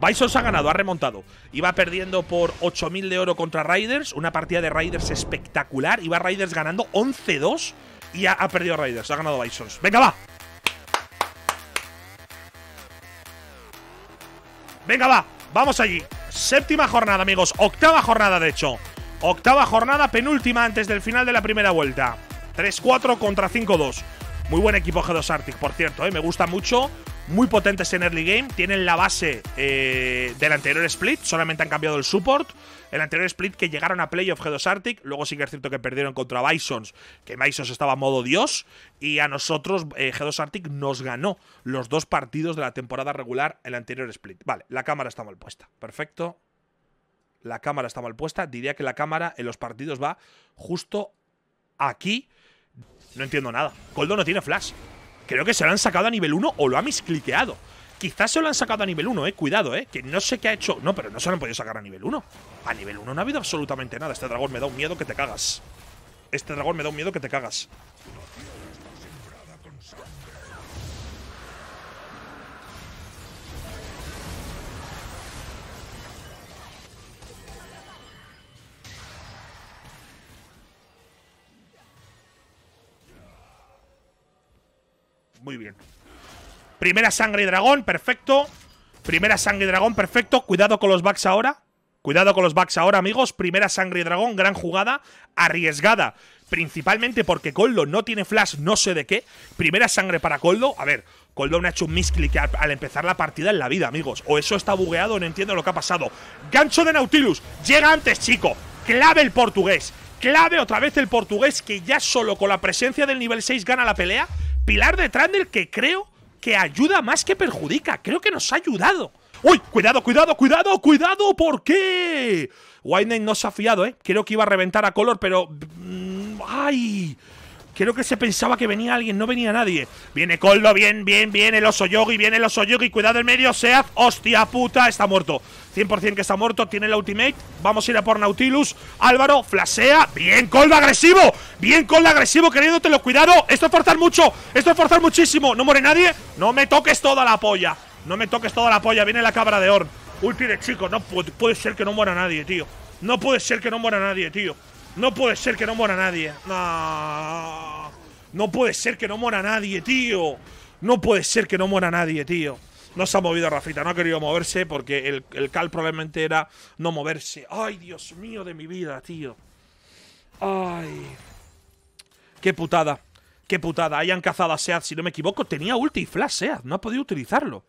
Bisons ha ganado, ha remontado. Iba perdiendo por 8.000 de oro contra Riders, Una partida de Raiders espectacular. Iba Raiders ganando 11-2 y ha, perdido Riders, Ha ganado Bisons. ¡Venga, va! ¡Venga, va! ¡Vamos allí! Séptima jornada, amigos. Octava jornada, de hecho. Octava jornada, penúltima antes del final de la primera vuelta. 3-4 contra 5-2. Muy buen equipo G2 Arctic, por cierto, eh. me gusta mucho muy potentes en early game. Tienen la base eh, del anterior split, solamente han cambiado el support. El anterior split que llegaron a playoff G2 Arctic, luego sí que es cierto que perdieron contra Bisons, que Bisons estaba a modo Dios, y a nosotros eh, G2 Arctic nos ganó los dos partidos de la temporada regular el anterior split. Vale, la cámara está mal puesta, perfecto. La cámara está mal puesta, diría que la cámara en los partidos va justo aquí. No entiendo nada. Coldo no tiene flash. Creo que se lo han sacado a nivel 1 o lo ha miscliqueado. Quizás se lo han sacado a nivel 1, eh. Cuidado, eh. Que no sé qué ha hecho. No, pero no se lo han podido sacar a nivel 1. A nivel 1 no ha habido absolutamente nada. Este dragón me da un miedo que te cagas. Este dragón me da un miedo que te cagas. Muy bien. Primera sangre y dragón, perfecto. Primera sangre y dragón, perfecto. Cuidado con los backs ahora. Cuidado con los backs ahora, amigos. Primera sangre y dragón, gran jugada. Arriesgada. Principalmente porque Coldo no tiene flash, no sé de qué. Primera sangre para Coldo. A ver, Coldo me ha hecho un misclick al empezar la partida en la vida, amigos. O eso está bugueado, no entiendo lo que ha pasado. Gancho de Nautilus. Llega antes, chico. Clave el portugués. Clave otra vez el portugués que ya solo con la presencia del nivel 6 gana la pelea pilar de del que creo que ayuda más que perjudica. Creo que nos ha ayudado. ¡Uy! ¡Cuidado, cuidado, cuidado, cuidado! ¿Por qué? White no se ha fiado, ¿eh? Creo que iba a reventar a color, pero... Mm, ¡Ay! Creo que se pensaba que venía alguien, no venía nadie. Viene Coldo, bien, bien, bien. El oso yogi, viene el oso yogi. Cuidado en medio, Seaf. Hostia puta, está muerto. 100% que está muerto, tiene la ultimate. Vamos a ir a por Nautilus. Álvaro, flasea. Bien, Coldo agresivo. Bien, Coldo agresivo, queriéndotelo. Cuidado, esto es forzar mucho. Esto es forzar muchísimo. No muere nadie. No me toques toda la polla. No me toques toda la polla. Viene la cabra de Orn. Ulti de chico. No puede ser que no muera nadie, tío. No puede ser que no muera nadie, tío. No puede ser que no muera nadie. No. puede ser que no muera nadie, tío. No puede ser que no muera nadie, tío. No se ha movido Rafita, no ha querido moverse porque el, cal probablemente era no moverse. Ay, Dios mío de mi vida, tío. Ay. Qué putada. Qué putada. Hayan cazado a Sead, si no me equivoco. Tenía ulti flash Sead. No ha podido utilizarlo.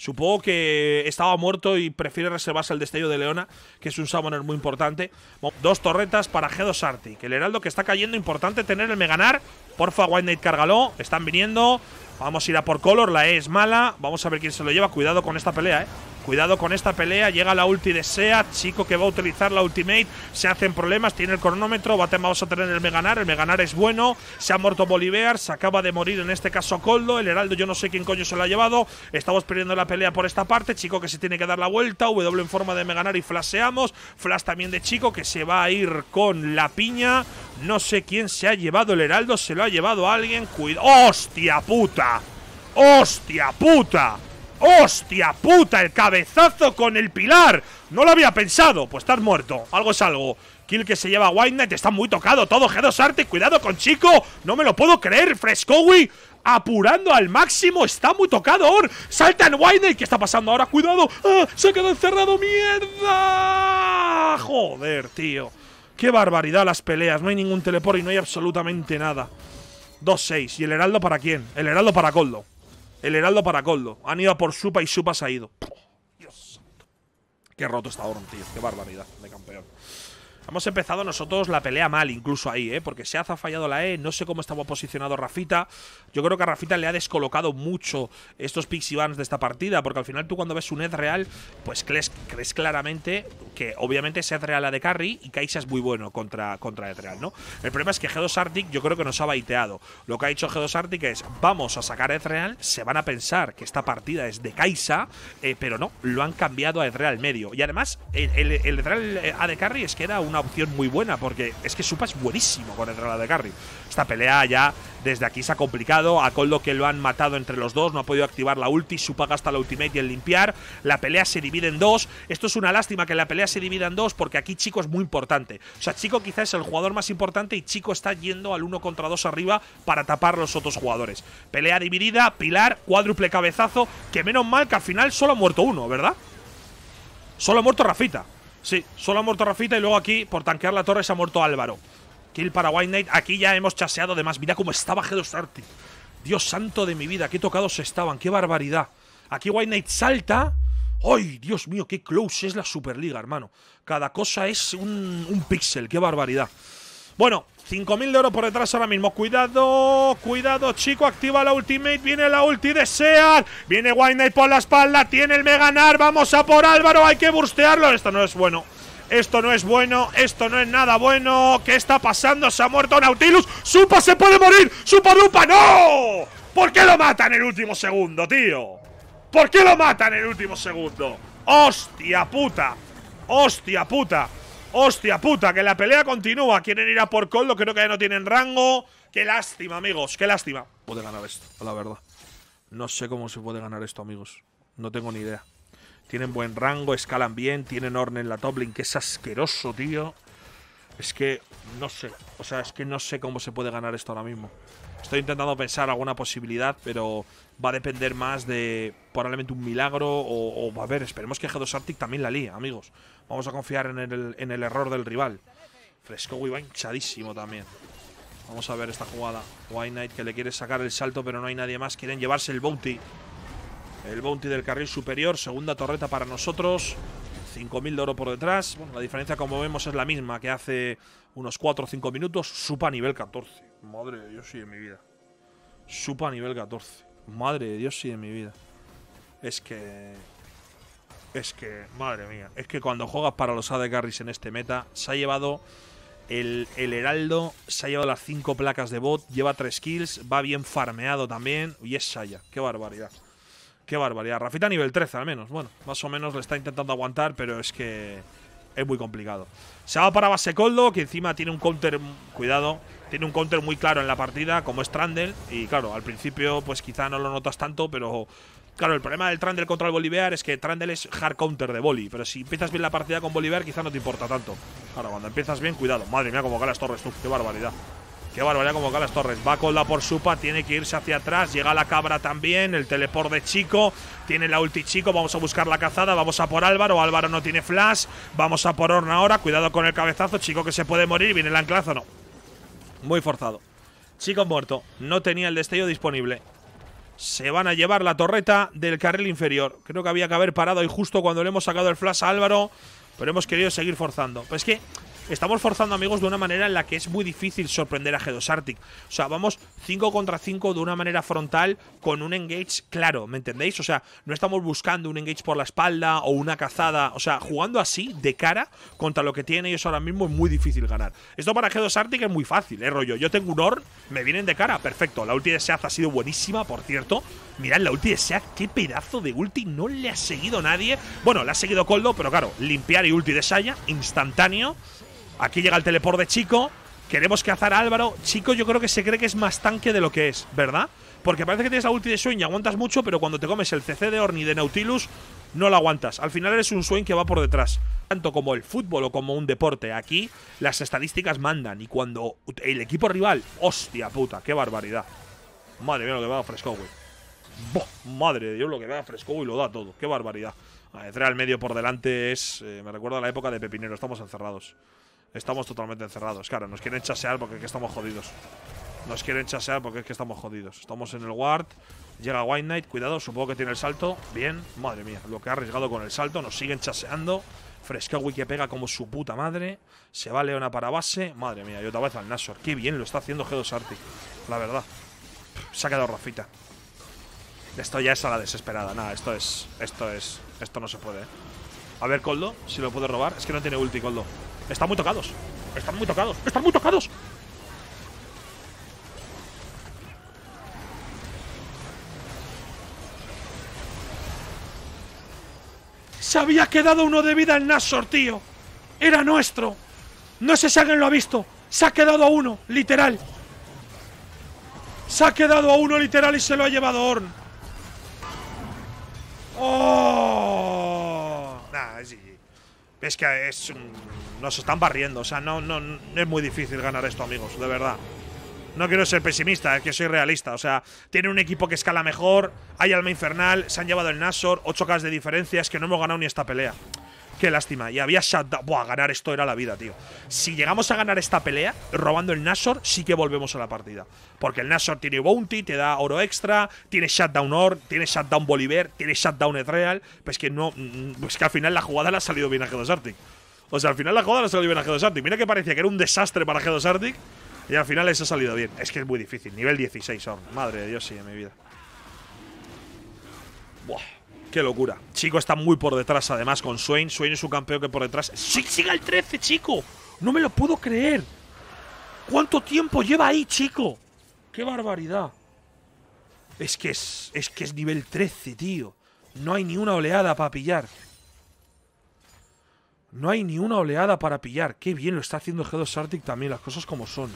Supongo que estaba muerto y prefiere reservarse el destello de Leona, que es un summoner muy importante. Dos torretas para G2 que El Heraldo que está cayendo, importante tener el Meganar. Porfa, White Knight, cárgalo. Están viniendo. Vamos a ir a por Color, la E es mala. Vamos a ver quién se lo lleva. Cuidado con esta pelea, eh. Cuidado con esta pelea, llega la ulti de Sea, Chico que va a utilizar la ultimate, se hacen problemas, tiene el cronómetro, vamos a tener el Meganar, el Meganar es bueno, se ha muerto Bolívar se acaba de morir en este caso Coldo, el Heraldo yo no sé quién coño se lo ha llevado, estamos perdiendo la pelea por esta parte, Chico que se tiene que dar la vuelta, W en forma de Meganar y flaseamos, flash también de Chico que se va a ir con la piña, no sé quién se ha llevado el Heraldo, se lo ha llevado alguien, cuidado, ¡hostia puta! ¡Hostia puta! ¡Hostia puta! El cabezazo con el pilar. No lo había pensado. Pues estás muerto. Algo es algo. Kill que se lleva a White Knight. Está muy tocado todo. G2 Arte. Cuidado con Chico. No me lo puedo creer. Frescowi apurando al máximo. Está muy tocado. Or. Salta en White Knight. ¿Qué está pasando ahora? Cuidado. ¡Ah! Se ha quedado encerrado. ¡Mierda! Joder, tío. Qué barbaridad las peleas. No hay ningún teleport y no hay absolutamente nada. 2-6. ¿Y el heraldo para quién? El heraldo para Coldo. El heraldo para Coldo. Han ido por Supa y Supa se ha ido. Dios santo. Qué roto está Oron, tío. Qué barbaridad de campeón. Hemos empezado nosotros la pelea mal, incluso ahí, ¿eh? Porque se ha fallado la E, no sé cómo estaba posicionado Rafita. Yo creo que a Rafita le ha descolocado mucho estos pixie bans de esta partida, porque al final tú cuando ves un Ed real, pues crees, crees claramente que obviamente es real la de carry y Kaisa es muy bueno contra, contra Ed ¿no? El problema es que G2 Arctic yo creo que nos ha baiteado. Lo que ha hecho G2 Arctic es, vamos a sacar a real, se van a pensar que esta partida es de Kaisa, eh, pero no, lo han cambiado a Ed real medio. Y además, el, el, eh, a de carry es que era una opción muy buena, porque es que Supa es buenísimo con el reloj de Carry. Esta pelea ya desde aquí se ha complicado. A Coldo que lo han matado entre los dos, no ha podido activar la ulti. Supa gasta la ultimate y el limpiar. La pelea se divide en dos. Esto es una lástima que la pelea se divida en dos, porque aquí Chico es muy importante. O sea, Chico quizás es el jugador más importante y Chico está yendo al uno contra dos arriba para tapar los otros jugadores. Pelea dividida, Pilar, cuádruple cabezazo, que menos mal que al final solo ha muerto uno, ¿verdad? Solo ha muerto Rafita. Sí, solo ha muerto Rafita y luego aquí, por tanquear la torre, se ha muerto Álvaro. Kill para White Knight. Aquí ya hemos chaseado de más. Mira cómo estaba G2 Dios santo de mi vida, qué tocados estaban, qué barbaridad. Aquí White Knight salta. ¡Ay, Dios mío, qué close es la Superliga, hermano! Cada cosa es un, un píxel, qué barbaridad. Bueno, 5.000 de oro por detrás ahora mismo. Cuidado, cuidado, chico. Activa la ultimate. Viene la ulti de Viene White Knight por la espalda. Tiene el Meganar. Vamos a por Álvaro. Hay que burstearlo. Esto no es bueno. Esto no es bueno, esto no es nada bueno. ¿Qué está pasando? Se ha muerto Nautilus. ¡Supa se puede morir! ¡Supa lupa. ¡No! ¿Por qué lo mata en el último segundo, tío? ¿Por qué lo mata en el último segundo? ¡Hostia puta! ¡Hostia puta! Hostia puta, que la pelea continúa. Quieren ir a por Coldo, creo que ya no tienen rango. Qué lástima, amigos, qué lástima. Puede ganar esto, la verdad. No sé cómo se puede ganar esto, amigos. No tengo ni idea. Tienen buen rango, escalan bien, tienen orden en la top que es asqueroso, tío. Es que no sé, o sea, es que no sé cómo se puede ganar esto ahora mismo. Estoy intentando pensar alguna posibilidad, pero va a depender más de probablemente un milagro o, a ver, esperemos que G2 Arctic también la líe, amigos. Vamos a confiar en el, error del rival. Fresco va hinchadísimo también. Vamos a ver esta jugada. White Knight que le quiere sacar el salto, pero no hay nadie más. Quieren llevarse el bounty. El bounty del carril superior. Segunda torreta para nosotros. 5.000 de oro por detrás. Bueno, la diferencia, como vemos, es la misma que hace unos 4 o 5 minutos. Supa nivel 14. Madre de Dios sí, de mi vida. Supa nivel 14. Madre de Dios sí, de mi vida. Es que. Es que, madre mía. Es que cuando juegas para los AD Carries en este meta, se ha llevado el, el, Heraldo, se ha llevado las 5 placas de bot, lleva 3 kills, va bien farmeado también. Y es Saya. Qué barbaridad. Qué barbaridad. Rafita nivel 13 al menos. Bueno, más o menos le está intentando aguantar, pero es que es muy complicado. Se va para base Coldo, que encima tiene un counter, cuidado, tiene un counter muy claro en la partida, como es Trundle. Y claro, al principio pues quizá no lo notas tanto, pero Claro, el problema del Trundle contra el Bolivar es que Trandel es hard counter de boli, pero si empiezas bien la partida con Bolivar, quizá no te importa tanto. Claro, cuando empiezas bien, cuidado. Madre mía, como galas Torres, tú, qué barbaridad. Qué barbaridad como las Torres. Va con la por Supa, tiene que irse hacia atrás. Llega la cabra también. El teleport de Chico. Tiene la ulti Chico. Vamos a buscar la cazada. Vamos a por Álvaro. Álvaro no tiene flash. Vamos a por Orna ahora. Cuidado con el cabezazo. Chico que se puede morir. Viene el anclazo. No. Muy forzado. Chico muerto. No tenía el destello disponible. Se van a llevar la torreta del carril inferior. Creo que había que haber parado ahí justo cuando le hemos sacado el flash a Álvaro. Pero hemos querido seguir forzando. Pues que estamos forzando amigos de una manera en la que es muy difícil sorprender a G2 Arctic. O sea, vamos 5 contra 5 de una manera frontal con un engage claro, ¿me entendéis? O sea, no estamos buscando un engage por la espalda o una cazada. O sea, jugando así, de cara, contra lo que tienen ellos ahora mismo es muy difícil ganar. Esto para G2 Arctic es muy fácil, ¿eh, rollo? Yo tengo un Or me vienen de cara, perfecto. La ulti de Seath ha sido buenísima, por cierto. Mirad la ulti de Seath, qué pedazo de ulti, no le ha seguido nadie. Bueno, le ha seguido Coldo, pero claro, limpiar y ulti de Saya, instantáneo. Aquí llega el teleport de Chico. Queremos cazar a Álvaro. Chico yo creo que se cree que es más tanque de lo que es, ¿verdad? Porque parece que tienes la ulti de Swain y aguantas mucho, pero cuando te comes el CC de Orni de Nautilus, no la aguantas. Al final eres un Swain que va por detrás. Tanto como el fútbol o como un deporte, aquí las estadísticas mandan. Y cuando el equipo rival, hostia puta, qué barbaridad. Madre mía lo que me fresco, güey. madre de Dios, lo que me fresco y lo da todo. Qué barbaridad. Entrar al medio por delante es. Eh, me recuerda a la época de Pepinero, estamos encerrados. Estamos totalmente encerrados. Claro, nos quieren chasear porque es que estamos jodidos. Nos quieren chasear porque es que estamos jodidos. Estamos en el ward. Llega White Knight. Cuidado, supongo que tiene el salto. Bien. Madre mía, lo que ha arriesgado con el salto. Nos siguen chaseando. Frescawi que pega como su puta madre. Se va Leona para base. Madre mía, y otra vez al Nashor. Qué bien lo está haciendo G2 arty La verdad. Se ha quedado Rafita. Esto ya es a la desesperada. Nada, esto es. Esto es. Esto no se puede. ¿eh? A ver, Coldo, si lo puede robar. Es que no tiene ulti, Coldo. Están muy tocados. Están muy tocados. Están muy tocados. Se había quedado uno de vida en Nashor, tío. Era nuestro. No sé si alguien lo ha visto. Se ha quedado a uno, literal. Se ha quedado a uno, literal, y se lo ha llevado Horn! ¡Oh! sí. Es que es, nos están barriendo. O sea, no, no, es muy difícil ganar esto, amigos, de verdad. No quiero ser pesimista, es que soy realista. O sea, tiene un equipo que escala mejor. Hay alma infernal, se han llevado el Nasor, 8K de diferencia. Es que no hemos ganado ni esta pelea. Qué lástima. Y había shutdown. Buah, ganar esto era la vida, tío. Si llegamos a ganar esta pelea, robando el Nashor, sí que volvemos a la partida. Porque el Nashor tiene bounty, te da oro extra, tiene shutdown or, tiene shutdown Bolivar, tiene shutdown Ezreal. Pues que no. Mm, pues que al final la jugada le ha salido bien a G2 Arctic. O sea, al final la jugada le ha salido bien a G2 Mira que parecía que era un desastre para G2 Arctic. Y al final les ha salido bien. Es que es muy difícil. Nivel 16 or Madre de Dios, sí, en mi vida. Buah. Qué locura. Chico está muy por detrás, además, con Swain. Swain es un campeón que por detrás. sigue el 13, chico! ¡No me lo puedo creer! ¿Cuánto tiempo lleva ahí, chico? ¡Qué barbaridad! Es que es, es que es nivel 13, tío. No hay ni una oleada para pillar. No hay ni una oleada para pillar. Qué bien lo está haciendo G2 Arctic también, las cosas como son.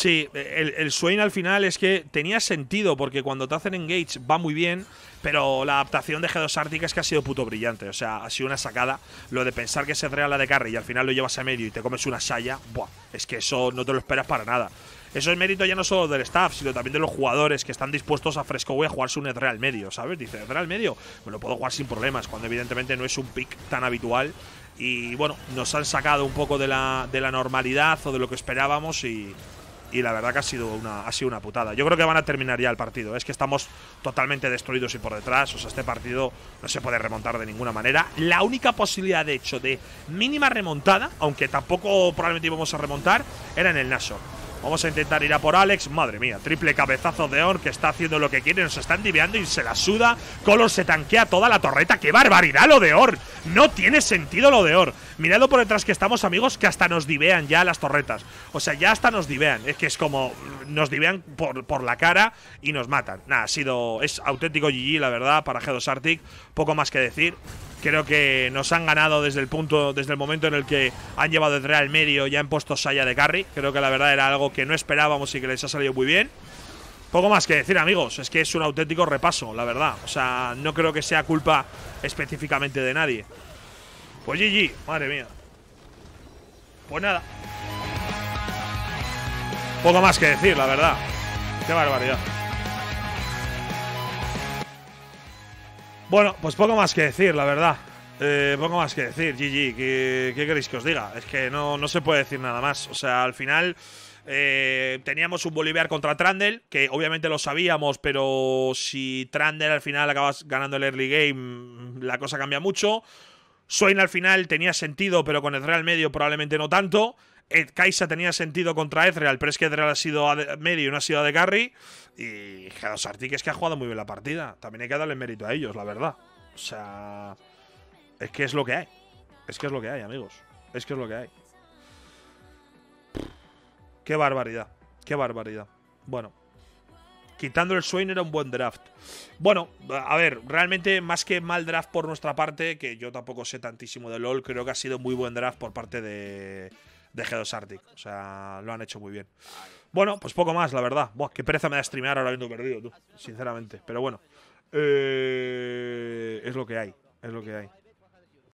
Sí, el, el Swain al final es que tenía sentido, porque cuando te hacen engage va muy bien, pero la adaptación de G2 Arctic es que ha sido puto brillante. O sea, ha sido una sacada. Lo de pensar que es trae la de carry y al final lo llevas a medio y te comes una saya, buah, es que eso no te lo esperas para nada. Eso es mérito ya no solo del staff, sino también de los jugadores que están dispuestos a fresco voy a jugarse un al medio, ¿sabes? Dice, al medio, me lo puedo jugar sin problemas, cuando evidentemente no es un pick tan habitual. Y bueno, nos han sacado un poco de la, de la normalidad o de lo que esperábamos y, y la verdad que ha sido una ha sido una putada. Yo creo que van a terminar ya el partido. Es que estamos totalmente destruidos y por detrás. O sea, este partido no se puede remontar de ninguna manera. La única posibilidad, de hecho, de mínima remontada, aunque tampoco probablemente íbamos a remontar, era en el Naso. Vamos a intentar ir a por Alex. Madre mía, triple cabezazo de Or que está haciendo lo que quiere. Nos están diveando y se la suda. Color se tanquea toda la torreta. ¡Qué barbaridad lo de Or! No tiene sentido lo de Or. Miradlo por detrás que estamos, amigos, que hasta nos divean ya las torretas. O sea, ya hasta nos divean. Es que es como. Nos divean por, por la cara y nos matan. Nada, ha sido. Es auténtico GG, la verdad, para G2 Arctic. Poco más que decir creo que nos han ganado desde el punto, desde el momento en el que han llevado el Real medio ya han puesto Saya de carry. Creo que la verdad era algo que no esperábamos y que les ha salido muy bien. Poco más que decir, amigos, es que es un auténtico repaso, la verdad. O sea, no creo que sea culpa específicamente de nadie. Pues GG, madre mía. Pues nada. Poco más que decir, la verdad. Qué barbaridad. Bueno, pues poco más que decir, la verdad. Eh, poco más que decir, GG, ¿qué, queréis que os diga? Es que no, no se puede decir nada más. O sea, al final... Eh, teníamos un Bolívar contra Trandel, que obviamente lo sabíamos, pero si Trandel al final acabas ganando el early game, mm, la cosa cambia mucho. Swain al final tenía sentido, pero con el Real medio probablemente no tanto. Ed Kaisa tenía sentido contra Ezreal, pero es que Ezreal ha sido medio y no ha sido de carry. Y Jados Artic es que ha jugado muy bien la partida. También hay que darle mérito a ellos, la verdad. O sea, es que es lo que hay. Es que es lo que hay, amigos. Es que es lo que hay. Qué barbaridad, qué barbaridad. Bueno, quitando el Swain era un buen draft. Bueno, a ver, realmente más que mal draft por nuestra parte, que yo tampoco sé tantísimo de LOL, creo que ha sido muy buen draft por parte de, G2 Arctic. O sea, lo han hecho muy bien. Bueno, pues poco más, la verdad. Buah, qué pereza me da streamear ahora habiendo perdido, tú, sinceramente. Pero bueno, eh, es lo que hay, es lo que hay.